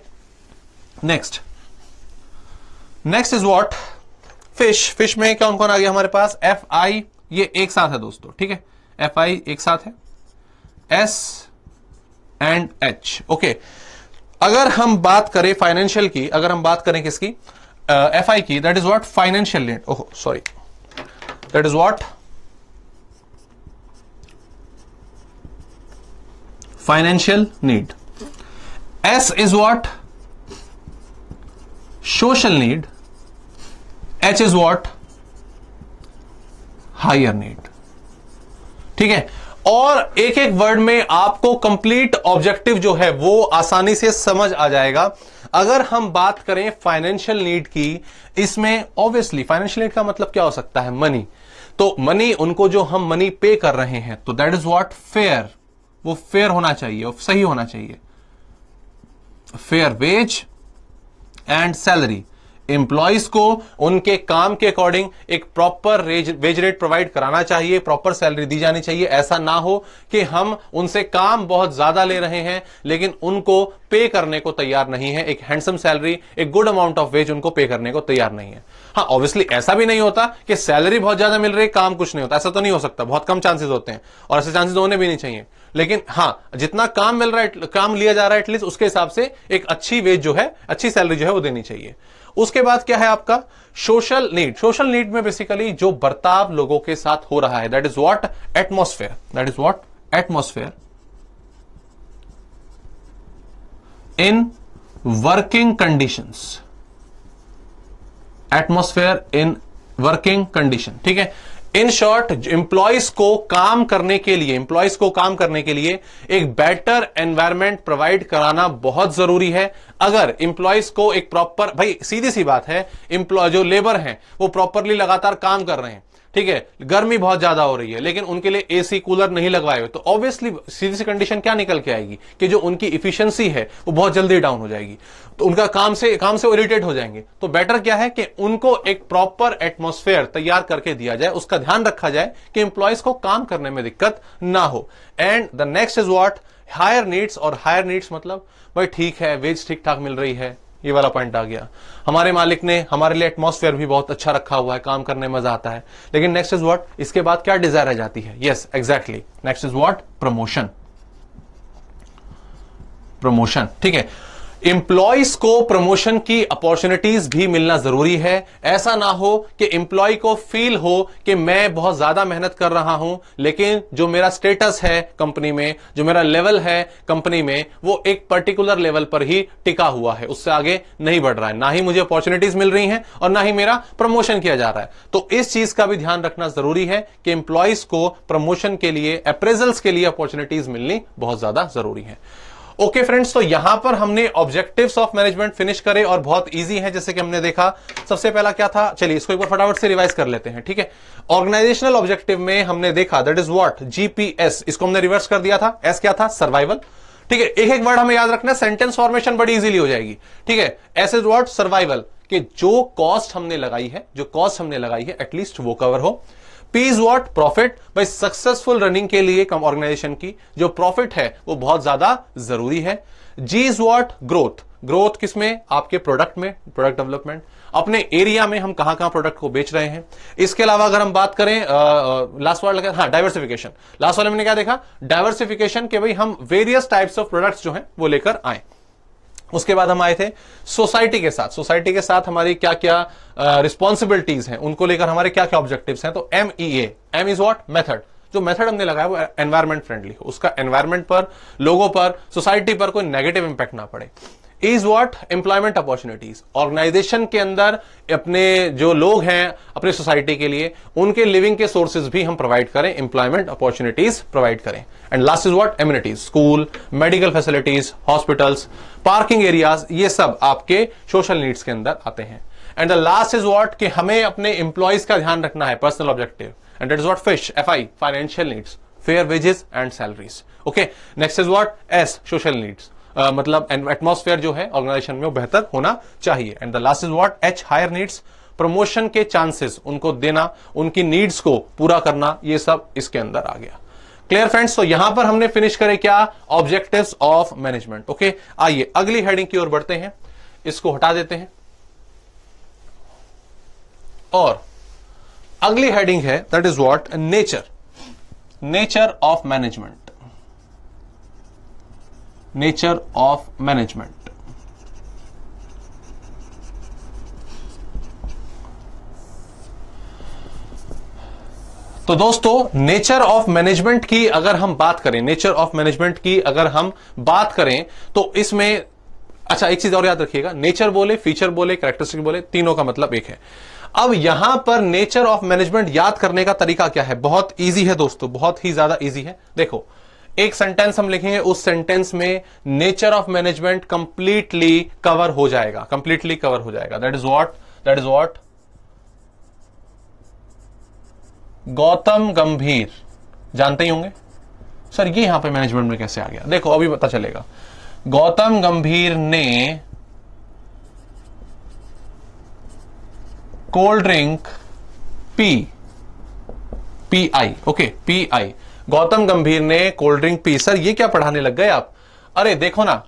next next is what fish fish में कौन कौन आ गया हमारे पास एफ आई ये एक साथ है दोस्तों ठीक है एफ आई एक साथ है एस एंड एच ओके अगर हम बात करें फाइनेंशियल की अगर हम बात करें किसकी एफ uh, आई की that is what financial net ओहो sorry that is what financial need S is what social need H is what higher need ठीक है और एक एक वर्ड में आपको कंप्लीट ऑब्जेक्टिव जो है वो आसानी से समझ आ जाएगा अगर हम बात करें फाइनेंशियल नीड की इसमें ऑब्वियसली फाइनेंशियल नीड का मतलब क्या हो सकता है मनी तो मनी उनको जो हम मनी पे कर रहे हैं तो दैट इज वॉट फेयर वो फेयर होना चाहिए सही होना चाहिए fair wage and salary employees को उनके काम के अकॉर्डिंग एक प्रॉपर वेज रेट प्रोवाइड कराना चाहिए प्रॉपर सैलरी दी जानी चाहिए ऐसा ना हो कि हम उनसे काम बहुत ज्यादा ले रहे हैं लेकिन उनको पे करने को तैयार नहीं है एक हैंडसम सैलरी एक गुड अमाउंट ऑफ वेज उनको पे करने को तैयार नहीं है हाँ ऑब्वियसली ऐसा भी नहीं होता कि सैलरी बहुत ज्यादा मिल रही है काम कुछ नहीं होता ऐसा तो नहीं हो सकता बहुत कम चांसेस होते हैं और ऐसे चांसेस होने भी नहीं चाहिए लेकिन हाँ जितना काम मिल रहा है काम लिया जा रहा है एटलीस्ट उसके हिसाब से एक अच्छी वेज जो है अच्छी सैलरी जो है वो देनी चाहिए उसके बाद क्या है आपका सोशल नीड सोशल नीड में बेसिकली जो बर्ताव लोगों के साथ हो रहा है that is what atmosphere that is what atmosphere in working conditions atmosphere in working condition ठीक है इन शॉर्ट एम्प्लॉयज को काम करने के लिए एम्प्लॉयज को काम करने के लिए एक बेटर एनवायरमेंट प्रोवाइड कराना बहुत जरूरी है अगर इंप्लॉयज को एक प्रॉपर भाई सीधी सी बात है इंप्लॉय जो लेबर हैं वो प्रॉपरली लगातार काम कर रहे हैं ठीक है गर्मी बहुत ज्यादा हो रही है लेकिन उनके लिए एसी कूलर नहीं लगवाए हुए तो ऑब्वियसली सीधी सी कंडीशन क्या निकल के आएगी कि जो उनकी इफिशियंसी है वो बहुत जल्दी डाउन हो जाएगी तो उनका काम से काम से इरिटेट हो जाएंगे तो बेटर क्या है कि उनको एक प्रॉपर एटमोस्फेयर तैयार करके दिया जाए उसका ध्यान रखा जाए कि एम्प्लॉयज को काम करने में दिक्कत ना हो and the next is what higher needs और हायर नीड्स मतलब भाई ठीक है वेज ठीक ठाक मिल रही है ये वाला पॉइंट आ गया हमारे मालिक ने हमारे लिए एटमोसफेयर भी बहुत अच्छा रखा हुआ है काम करने मजा आता है लेकिन नेक्स्ट इज वॉट इसके बाद क्या डिजायर आ जाती है yes exactly next is what promotion promotion ठीक है इंप्लॉयज को प्रमोशन की अपॉर्चुनिटीज भी मिलना जरूरी है ऐसा ना हो कि इंप्लॉय को फील हो कि मैं बहुत ज्यादा मेहनत कर रहा हूं लेकिन जो मेरा स्टेटस है कंपनी में जो मेरा लेवल है कंपनी में वो एक पर्टिकुलर लेवल पर ही टिका हुआ है उससे आगे नहीं बढ़ रहा है ना ही मुझे अपॉर्चुनिटीज मिल रही है और ना ही मेरा प्रमोशन किया जा रहा है तो इस चीज का भी ध्यान रखना जरूरी है कि इंप्लॉयज को प्रमोशन के लिए अप्रेजल्स के लिए अपॉर्चुनिटीज मिलनी बहुत ज्यादा जरूरी है ओके फ्रेंड्स तो यहां पर हमने ऑब्जेक्टिव्स ऑफ मैनेजमेंट फिनिश करे और बहुत इजी है जैसे कि हमने देखा सबसे पहला क्या था चलिए इसको एक बार फटाफट से रिवाइज कर लेते हैं ठीक है ऑर्गेनाइजेशनल ऑब्जेक्टिव में हमने देखा दैट इज व्हाट जीपीएस इसको हमने रिवर्स कर दिया था एस क्या था सर्वाइवल ठीक है एक एक वर्ड हमें याद रखना सेंटेंस फॉर्मेशन बड़ी इजिली हो जाएगी ठीक है एस इज वॉट सर्वाइवल के जो कॉस्ट हमने लगाई है जो कॉस्ट हमने लगाई है एटलीस्ट वो कवर हो इज वॉट प्रॉफिट भाई सक्सेसफुल रनिंग के लिए कम ऑर्गेनाइजेशन की जो प्रॉफिट है वो बहुत ज्यादा जरूरी है जीज वॉट ग्रोथ ग्रोथ किसमें आपके प्रोडक्ट में प्रोडक्ट डेवलपमेंट अपने एरिया में हम कहां कहां प्रोडक्ट को बेच रहे हैं इसके अलावा अगर हम बात करें लास्ट वाला लगा हाँ डाइवर्सिफिकेशन लास्ट वाले मैंने क्या देखा डाइवर्सिफिकेशन के भाई हम वेरियस टाइप्स ऑफ प्रोडक्ट्स जो हैं वो लेकर आए उसके बाद हम आए थे सोसाइटी के साथ सोसाइटी के साथ हमारी क्या क्या रिस्पॉन्सिबिलिटीज हैं उनको लेकर हमारे क्या क्या ऑब्जेक्टिव्स हैं तो M E M is what method जो मेथड हमने लगाया वो एनवायरमेंट फ्रेंडली हो उसका एनवायरमेंट पर लोगों पर सोसाइटी पर कोई नेगेटिव इंपैक्ट ना पड़े is what employment opportunities organization के अंदर अपने जो लोग हैं अपने सोसाइटी के लिए उनके लिविंग के सोर्सेज भी हम प्रोवाइड करें एम्प्लॉयमेंट अपॉर्चुनिटीज प्रोवाइड करें and last is what amenities school medical facilities hospitals parking areas ये सब आपके सोशल नीड्स के अंदर आते हैं and the last is what कि हमें अपने एम्प्लॉयज का ध्यान रखना है personal objective and it is what fish F I financial needs fair wages and salaries okay next is what S social needs मतलब एटमोस्फेयर जो है ऑर्गेनाइजेशन में बेहतर होना चाहिए and the last is what H higher needs promotion के चांसेस उनको देना उनकी नीड्स को पूरा करना ये सब इसके अंदर आ गया क्लियर फ्रेंड्स तो यहां पर हमने फिनिश करे क्या ऑब्जेक्टिव्स ऑफ मैनेजमेंट ओके आइए अगली हेडिंग की ओर बढ़ते हैं इसको हटा देते हैं और अगली हेडिंग है that is what nature nature of management nature of management तो दोस्तों नेचर ऑफ मैनेजमेंट की अगर हम बात करें नेचर ऑफ मैनेजमेंट की अगर हम बात करें तो इसमें अच्छा एक चीज और याद रखिएगा नेचर बोले फीचर बोले कैरेक्टरिस्टिक बोले तीनों का मतलब एक है अब यहां पर नेचर ऑफ मैनेजमेंट याद करने का तरीका क्या है बहुत ईजी है दोस्तों बहुत ही ज्यादा ईजी है देखो एक सेंटेंस हम लिखेंगे उस सेंटेंस में nature of management completely cover हो जाएगा कंप्लीटली कवर हो जाएगा that is what that is what Gautam Gambhir जानते ही होंगे सर ये यहां पे मैनेजमेंट में कैसे आ गया देखो अभी पता चलेगा गौतम गंभीर ने कोल्ड ड्रिंक पी P I okay P I Gautam Gambhir ने कोल्ड ड्रिंक पी सर ये क्या पढ़ाने लग गए आप अरे देखो ना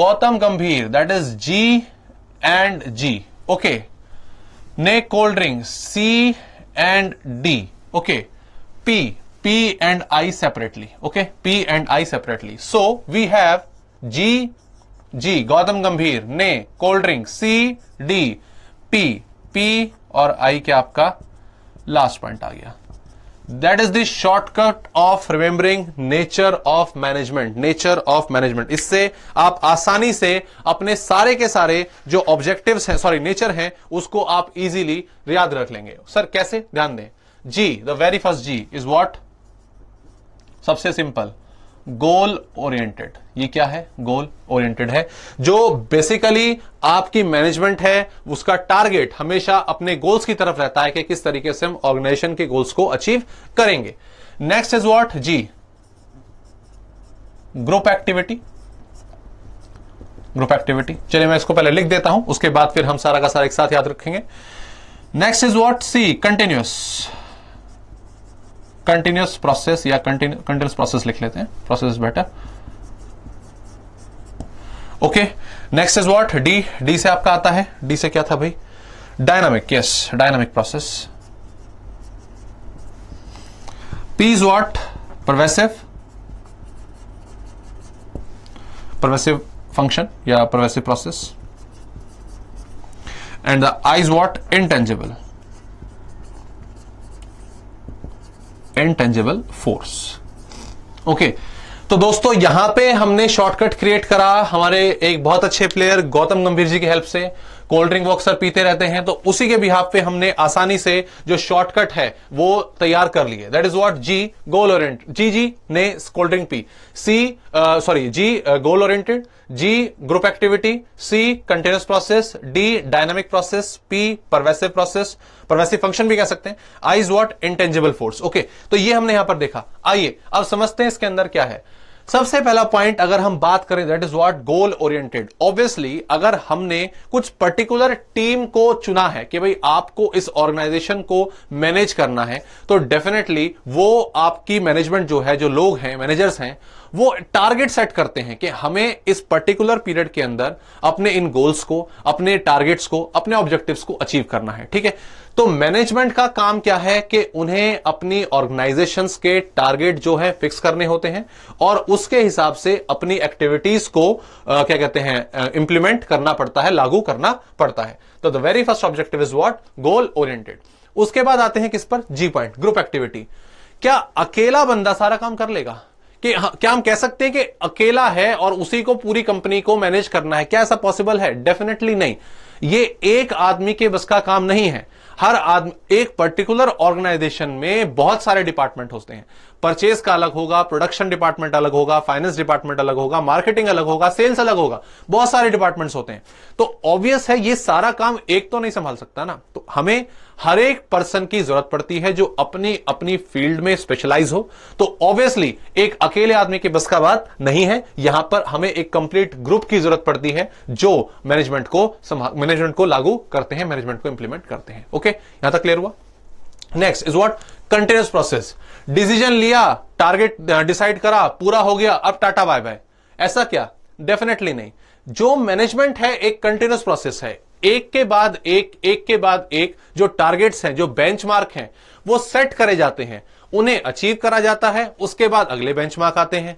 Gautam Gambhir that is G and G okay ने cold drink C and D okay P P and I separately okay P and I separately so we have G G Gautam Gambhir ने cold drink C D P P और आई क्या आपका लास्ट पॉइंट आ गया that is the shortcut of remembering nature of management nature of management इससे आप आसानी से अपने सारे के सारे जो ऑब्जेक्टिव है सॉरी नेचर है उसको आप इजीली याद रख लेंगे सर कैसे ध्यान दें G the very first G is what सबसे सिंपल गोल ओरिएंटेड ये क्या है गोल ओरिएंटेड है जो बेसिकली आपकी मैनेजमेंट है उसका टारगेट हमेशा अपने गोल्स की तरफ रहता है कि किस तरीके से हम ऑर्गेनाइजेशन के गोल्स को अचीव करेंगे next is what G group activity group activity चलिए मैं इसको पहले लिख देता हूं उसके बाद फिर हम सारा का सारा एक साथ याद रखेंगे next is what C continuous continuous process या कंटिन्यूस प्रोसेस लिख लेते हैं process is better okay next is what D D से आपका आता है डी से क्या था भाई dynamic yes dynamic process P is what pervasive pervasive function या pervasive process and the I is what intangible intangible force okay तो दोस्तों यहां पे हमने शॉर्टकट क्रिएट करा हमारे एक बहुत अच्छे प्लेयर गौतम गंभीर जी की हेल्प से कोल्ड ड्रिंक अक्सर पीते रहते हैं तो उसी के बिहाफ पे हमने आसानी से जो शॉर्टकट है वो तैयार कर लिए that is what G goal orient G जी ने cold drink P C sorry G goal oriented G group activity C continuous process D dynamic process P pervasive process pervasive function भी कह सकते हैं I is what intangible force okay तो ये हमने यहां पर देखा आइए अब समझते हैं इसके अंदर क्या है सबसे पहला पॉइंट अगर हम बात करें that is what goal oriented obviously अगर हमने कुछ पर्टिकुलर टीम को चुना है कि भाई आपको इस ऑर्गेनाइजेशन को मैनेज करना है तो डेफिनेटली वो आपकी मैनेजमेंट जो है जो लोग हैं मैनेजर्स हैं वो टारगेट सेट करते हैं कि हमें इस पर्टिकुलर पीरियड के अंदर अपने इन गोल्स को अपने टारगेट्स को अपने ऑब्जेक्टिव्स को अचीव करना है ठीक है तो मैनेजमेंट का काम क्या है कि उन्हें अपनी ऑर्गेनाइजेशंस के टारगेट जो है फिक्स करने होते हैं और उसके हिसाब से अपनी एक्टिविटीज को आ, क्या कहते हैं इंप्लीमेंट करना पड़ता है लागू करना पड़ता है तो the very first objective is what goal oriented उसके बाद आते हैं किस पर जी पॉइंट ग्रुप एक्टिविटी क्या अकेला बंदा सारा काम कर लेगा कि हाँ, क्या हम कह सकते हैं कि अकेला है और उसी को पूरी कंपनी को मैनेज करना है क्या ऐसा पॉसिबल है डेफिनेटली नहीं ये एक आदमी के बस का काम नहीं है हर आदमी एक पर्टिकुलर ऑर्गेनाइजेशन में बहुत सारे डिपार्टमेंट होते हैं परचेज का अलग होगा प्रोडक्शन डिपार्टमेंट अलग होगा फाइनेंस डिपार्टमेंट अलग होगा मार्केटिंग अलग होगा सेल्स अलग होगा बहुत सारे डिपार्टमेंट्स होते हैं तो ऑब्वियस है ये सारा काम एक तो नहीं संभाल सकता ना तो हमें हर एक पर्सन की जरूरत पड़ती है जो अपनी अपनी फील्ड में स्पेशलाइज हो तो ऑब्वियसली एक अकेले आदमी की बस का बात नहीं है यहां पर हमें एक कंप्लीट ग्रुप की जरूरत पड़ती है जो मैनेजमेंट को मैनेजमेंट को लागू करते हैं मैनेजमेंट को इंप्लीमेंट करते हैं ओके यहां तक क्लियर हुआ next is what continuous process decision लिया टारगेट डिसाइड uh, करा पूरा हो गया अब टाटा बाय बाय ऐसा क्या डेफिनेटली नहीं जो मैनेजमेंट है एक कंटिन्यूस प्रोसेस है एक के बाद एक एक के बाद एक जो टारगेट्स हैं जो बेंचमार्क हैं वो सेट करे जाते हैं उन्हें अचीव करा जाता है उसके बाद अगले बेंचमार्क आते हैं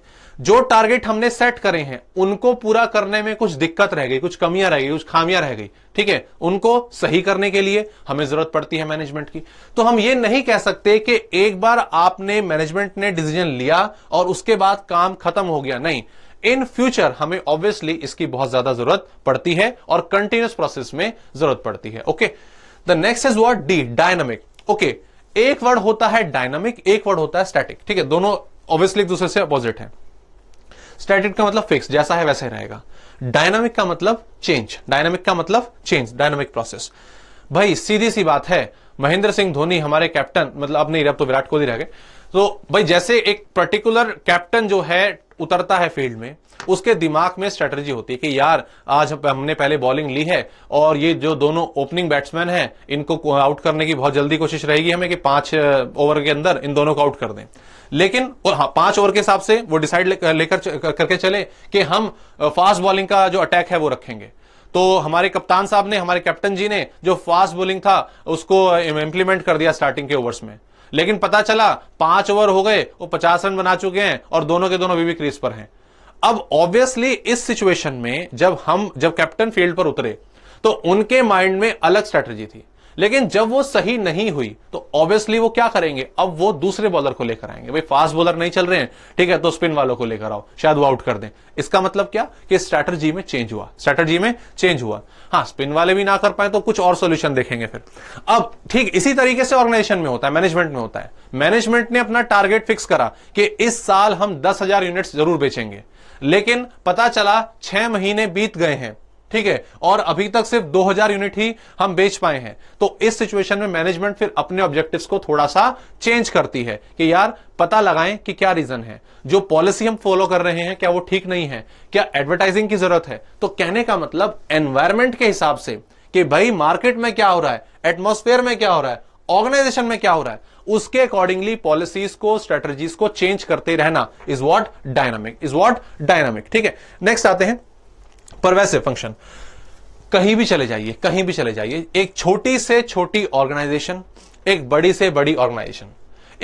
जो टारगेट हमने सेट करे हैं उनको पूरा करने में कुछ दिक्कत रह गई कुछ कमियां रह गई कुछ खामियां रह गई ठीक है उनको सही करने के लिए हमें जरूरत पड़ती है मैनेजमेंट की तो हम ये नहीं कह सकते कि एक बार आपने मैनेजमेंट ने डिसीजन लिया और उसके बाद काम खत्म हो गया नहीं इन फ्यूचर हमें ऑब्वियसली इसकी बहुत ज्यादा जरूरत पड़ती है और कंटिन्यूस प्रोसेस में जरूरत पड़ती है okay the next is word D dynamic okay एक वर्ड होता है डायनामिक एक वर्ड होता है स्टैटिक ठीक है दोनों ऑब्वियसली एक दूसरे से अपोजिट है स्टैटिक का मतलब फिक्स जैसा है वैसा ही रहेगा डायनामिक का मतलब चेंज डायनामिक का मतलब चेंज डायनामिक प्रोसेस भाई सीधी सी बात है महेंद्र सिंह धोनी हमारे कैप्टन मतलब अब नहीं अब तो विराट कोहली रह गए तो भाई जैसे एक पर्टिकुलर कैप्टन जो है उतरता है फील्ड में उसके दिमाग में स्ट्रेटर्जी होती है कि यार आज हमने पहले बॉलिंग ली है और ये जो दोनों ओपनिंग बैट्समैन हैं इनको आउट करने की बहुत जल्दी कोशिश रहेगी हमें कि पांच ओवर के अंदर इन दोनों को आउट कर दें लेकिन और हाँ पांच ओवर के हिसाब से वो डिसाइड लेकर करके चले कि हम फास्ट बॉलिंग का जो अटैक है वो रखेंगे तो हमारे कप्तान साहब ने हमारे कैप्टन जी ने जो फास्ट बॉलिंग था उसको इम्प्लीमेंट कर दिया स्टार्टिंग के ओवर्स में लेकिन पता चला पांच ओवर हो गए वो पचास रन बना चुके हैं और दोनों के दोनों भी क्रीज पर हैं अब ऑब्वियसली इस सिचुएशन में जब हम जब कैप्टन फील्ड पर उतरे तो उनके माइंड में अलग स्ट्रेटेजी थी लेकिन जब वो सही नहीं हुई तो ऑब्वियसली वो क्या करेंगे अब वो दूसरे बॉलर को लेकर आएंगे भाई फास्ट बॉलर नहीं चल रहे हैं ठीक है तो स्पिन वालों को लेकर आओ शायद वो आउट कर दें इसका मतलब क्या कि स्ट्रैटर्जी में चेंज हुआ स्ट्रैटर्जी में चेंज हुआ हाँ स्पिन वाले भी ना कर पाए तो कुछ और सोल्यूशन देखेंगे फिर अब ठीक इसी तरीके से ऑर्गेनाइजेशन में होता है मैनेजमेंट में होता है मैनेजमेंट ने अपना टारगेट फिक्स करा कि इस साल हम दस हजार यूनिट्स जरूर बेचेंगे लेकिन पता चला छह महीने बीत गए हैं ठीक है और अभी तक सिर्फ 2000 यूनिट ही हम बेच पाए हैं तो इस सिचुएशन में मैनेजमेंट फिर अपने ऑब्जेक्टिव्स को थोड़ा सा चेंज करती है कि यार पता लगाएं कि क्या रीजन है जो पॉलिसी हम फॉलो कर रहे हैं क्या वो ठीक नहीं है क्या एडवर्टाइजिंग की जरूरत है तो कहने का मतलब एनवायरमेंट के हिसाब से कि भाई मार्केट में क्या हो रहा है एटमोस्फेयर में क्या हो रहा है ऑर्गेनाइजेशन में क्या हो रहा है उसके अकॉर्डिंगली पॉलिसीज को स्ट्रेटर्जीज को चेंज करते रहना is what dynamic is what dynamic ठीक है नेक्स्ट आते हैं वैसे फंक्शन कहीं भी चले जाइए कहीं भी चले जाइए एक छोटी से छोटी ऑर्गेनाइजेशन एक बड़ी से बड़ी ऑर्गेनाइजेशन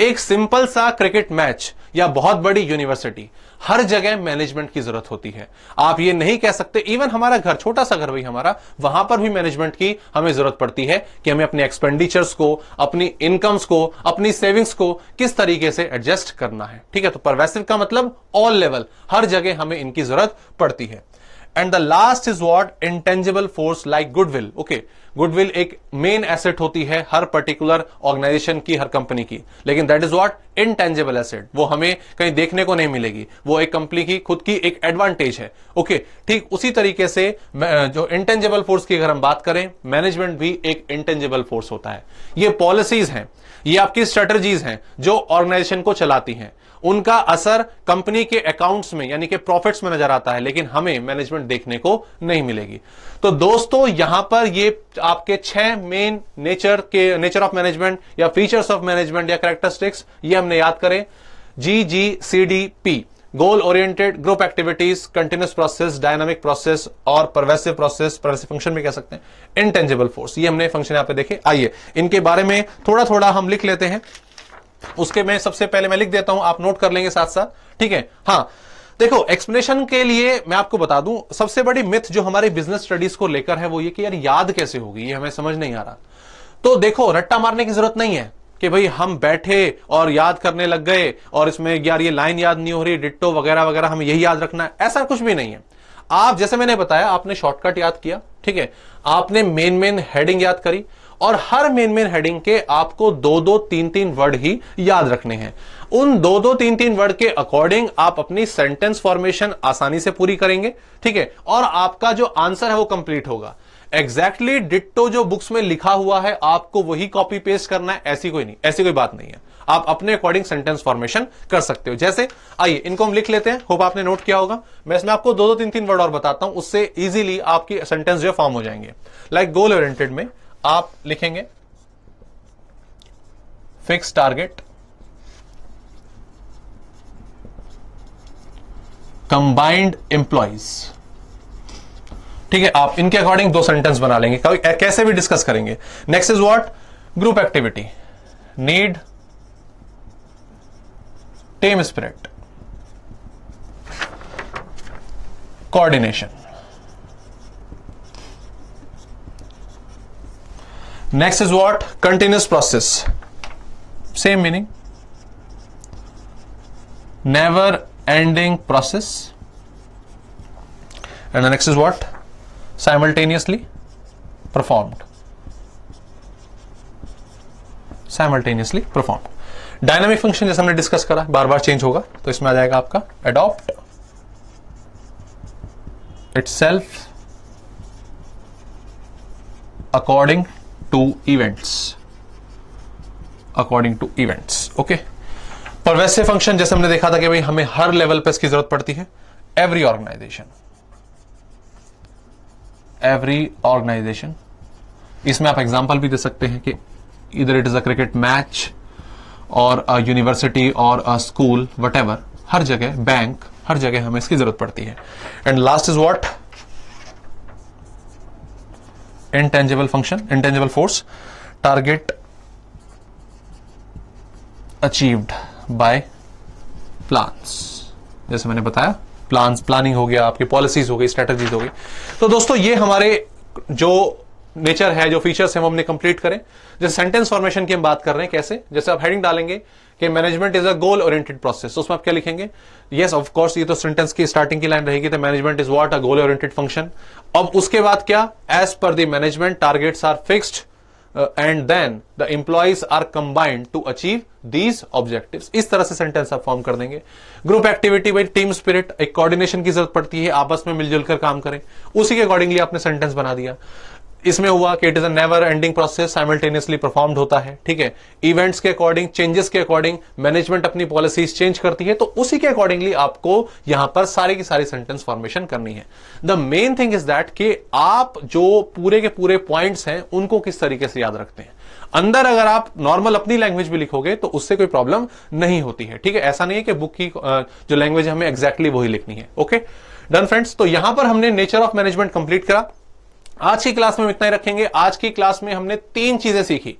एक सिंपल सा क्रिकेट मैच या बहुत बड़ी यूनिवर्सिटी हर जगह मैनेजमेंट की जरूरत होती है आप ये नहीं कह सकते इवन हमारा घर छोटा सा घर भी हमारा वहां पर भी मैनेजमेंट की हमें जरूरत पड़ती है कि हमें अपने एक्सपेंडिचर्स को अपनी इनकम्स को अपनी सेविंग्स को किस तरीके से एडजस्ट करना है ठीक है तो परवेसिव का मतलब ऑल लेवल हर जगह हमें इनकी जरूरत पड़ती है and the last is what intangible force like goodwill okay goodwill एक मेन एसेट होती है हर पर्टिकुलर ऑर्गेनाइजेशन की हर कंपनी की लेकिन that is what intangible asset वो हमें कहीं देखने को नहीं मिलेगी वो एक कंपनी की खुद की एक एडवांटेज है ओके okay, ठीक उसी तरीके से जो इंटेंजेबल फोर्स की अगर हम बात करें मैनेजमेंट भी एक इंटेंजेबल फोर्स होता है ये पॉलिसीज हैं ये आपकी स्ट्रेटजीज हैं जो ऑर्गेनाइजेशन को चलाती हैं उनका असर कंपनी के अकाउंट्स में यानी कि प्रॉफिट्स में नजर आता है लेकिन हमें मैनेजमेंट देखने को नहीं मिलेगी तो दोस्तों यहां पर ये आपके छह मेन नेचर के नेचर ऑफ मैनेजमेंट या फीचर्स ऑफ मैनेजमेंट या करेक्टरिस्टिक्स ये हमने याद करें जी G C D P goal oriented group activities continuous process dynamic process और परवेसिव प्रोसेस परवेसिव फंक्शन भी कह सकते हैं इनटेंजिबल फोर्स ये हमने फंक्शन यहां पे देखे आइए इनके बारे में थोड़ा थोड़ा हम लिख लेते हैं उसके में सबसे पहले मैं लिख देता हूं आप नोट कर लेंगे साथ साथ ठीक है हाँ देखो एक्सप्लेनेशन के लिए मैं आपको बता दूं सबसे बड़ी मिथ जो हमारे बिजनेस स्टडीज को लेकर है वो ये कि यार याद कैसे होगी ये हमें समझ नहीं आ रहा तो देखो रट्टा मारने की जरूरत नहीं है कि भाई हम बैठे और याद करने लग गए और इसमें यार ये लाइन याद नहीं हो रही डिट्टो वगैरह वगैरह हमें यही याद रखना है ऐसा कुछ भी नहीं है आप जैसे मैंने बताया आपने शॉर्टकट याद किया ठीक है आपने मेन मेन हेडिंग याद करी और हर मेन मेन हेडिंग के आपको दो दो तीन तीन वर्ड ही याद रखने हैं उन दो दो तीन तीन वर्ड के अकॉर्डिंग आप अपनी सेंटेंस फॉर्मेशन आसानी से पूरी करेंगे ठीक है और आपका जो आंसर है वो कंप्लीट होगा एग्जैक्टली exactly, डिट्टो जो बुक्स में लिखा हुआ है आपको वही कॉपी पेस्ट करना है ऐसी कोई नहीं ऐसी कोई बात नहीं है आप अपने अकॉर्डिंग सेंटेंस फॉर्मेशन कर सकते हो जैसे आइए इनको हम लिख लेते हैं होप आपने नोट किया होगा मैं इसमें आपको दो दो तीन तीन वर्ड और बताता हूं उससे इजीली आपकी सेंटेंस जो फॉर्म हो जाएंगे लाइक गोल ओरिएंटेड में आप लिखेंगे फिक्स टारगेट कंबाइंड एंप्लॉइज ठीक है आप इनके अकॉर्डिंग दो सेंटेंस बना लेंगे कैसे भी डिस्कस करेंगे next is what group activity need team spirit coordination next is what continuous process same meaning never ending process and next is what simultaneously performed simultaneously perform dynamic function जैसे हमने डिस्कस करा बार बार चेंज होगा तो इसमें आ जाएगा आपका adopt itself according to events according to events okay वैसे फंक्शन जैसे हमने देखा था कि भाई हमें हर लेवल पे इसकी जरूरत पड़ती है एवरी ऑर्गेनाइजेशन एवरी ऑर्गेनाइजेशन इसमें आप एग्जाम्पल भी दे सकते हैं कि इधर it is a cricket match और यूनिवर्सिटी और स्कूल वट हर जगह बैंक हर जगह हमें इसकी जरूरत पड़ती है and last is what intangible function intangible force target achieved by plans जैसे मैंने बताया प्लान्स प्लानिंग हो गया आपकी पॉलिसीज हो गई स्ट्रेटजीज हो गई तो दोस्तों ये हमारे जो नेचर है जो फीचर्स हैं वो हमने कंप्लीट करें जैसे सेंटेंस फॉर्मेशन की हम बात कर रहे हैं कैसे जैसे आप हेडिंग डालेंगे कि management is a goal oriented process तो उसमें आप क्या लिखेंगे यस ऑफ कोर्स ये तो सेंटेंस की स्टार्टिंग की लाइन रहेगी तो management is what a goal oriented function अब उसके बाद क्या as per the management targets are fixed and then the employees are combined to achieve these objective इस तरह से सेंटेंस आप फॉर्म कर देंगे group activity by team spirit एक कोऑर्डिनेशन की जरूरत पड़ती है आपस में मिलजुल कर काम करें उसी के अकॉर्डिंगली आपने सेंटेंस बना दिया इसमें हुआ कि it is our ending process simultaneously perform होता है ठीक है इवेंट्स के अकॉर्डिंग चेंजेस के अकॉर्डिंग मैनेजमेंट अपनी पॉलिसीज चेंज करती है तो उसी के अकॉर्डिंगली आपको यहां पर सारे की सारी सेंटेंस फॉर्मेशन करनी है the main thing is that कि आप जो पूरे के पूरे पॉइंट्स हैं उनको किस तरीके से याद रखते हैं अंदर अगर आप नॉर्मल अपनी लैंग्वेज भी लिखोगे तो उससे कोई प्रॉब्लम नहीं होती है ठीक है ऐसा नहीं है कि बुक की जो लैंग्वेज हमें एग्जैक्टली exactly वही लिखनी है ओके डन फ्रेंड्स तो यहां पर हमने नेचर ऑफ मैनेजमेंट कंप्लीट करा आज की क्लास में हम इतना ही रखेंगे आज की क्लास में हमने तीन चीजें सीखी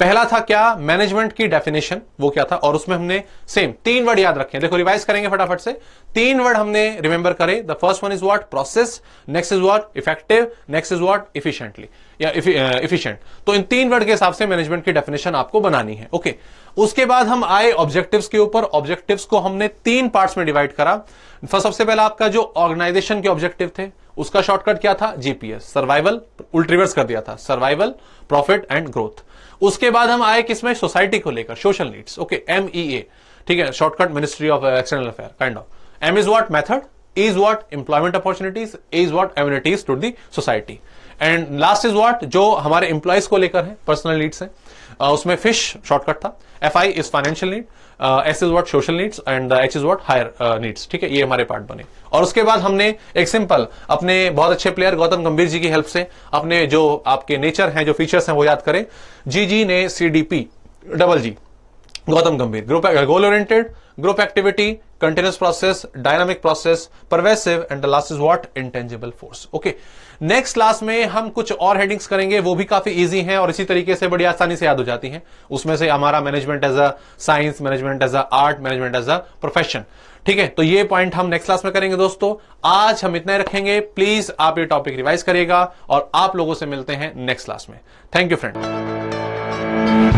पहला था क्या मैनेजमेंट की डेफिनेशन वो क्या था और उसमें हमने सेम तीन वर्ड याद रखे देखो रिवाइज करेंगे फटाफट से तीन वर्ड हमने रिमेंबर करें the first one is what process next is what effective next is what efficiently या इफिशियंट तो इन तीन वर्ड के हिसाब से मैनेजमेंट की डेफिनेशन आपको बनानी है ओके उसके बाद हम आए ऑब्जेक्टिव्स के ऊपर ऑब्जेक्टिव्स को हमने तीन पार्ट्स में डिवाइड करा सबसे पहला आपका जो ऑर्गेनाइजेशन के ऑब्जेक्टिव थे उसका शॉर्टकट क्या था जीपीएस सर्वाइवल उल्ट्रीवर्स कर दिया था सर्वाइवल प्रॉफिट एंड ग्रोथ उसके बाद हम आए किसमें सोसाइटी को लेकर social needs okay M E A ठीक है shortcut ministry of external affair kind of M is what method is what employment opportunities is what amenities to the society and last is what जो हमारे एम्प्लॉयज को लेकर है पर्सनल नीड्स है uh, उसमें फिश शॉर्टकट था F I is financial need S is what social needs and H is what higher needs ठीक है ये हमारे पार्ट बने और उसके बाद हमने एक सिंपल अपने बहुत अच्छे प्लेयर गौतम गंभीर जी की हेल्प से अपने जो आपके नेचर हैं जो फीचर्स हैं वो याद करें जी जी ने C D P double G Gautam Gambhir group goal uh, oriented group activity continuous process dynamic process pervasive and the last is what? Intangible force okay next class में हम कुछ और हेडिंग्स करेंगे वो भी काफी इजी हैं और इसी तरीके से बड़ी आसानी से याद हो जाती हैं उसमें से हमारा management as a science management as a art management as a profession ठीक है तो ये पॉइंट हम नेक्स्ट क्लास में करेंगे दोस्तों आज हम इतना ही रखेंगे प्लीज आप ये टॉपिक रिवाइज करिएगा और आप लोगों से मिलते हैं नेक्स्ट क्लास में थैंक यू फ्रेंड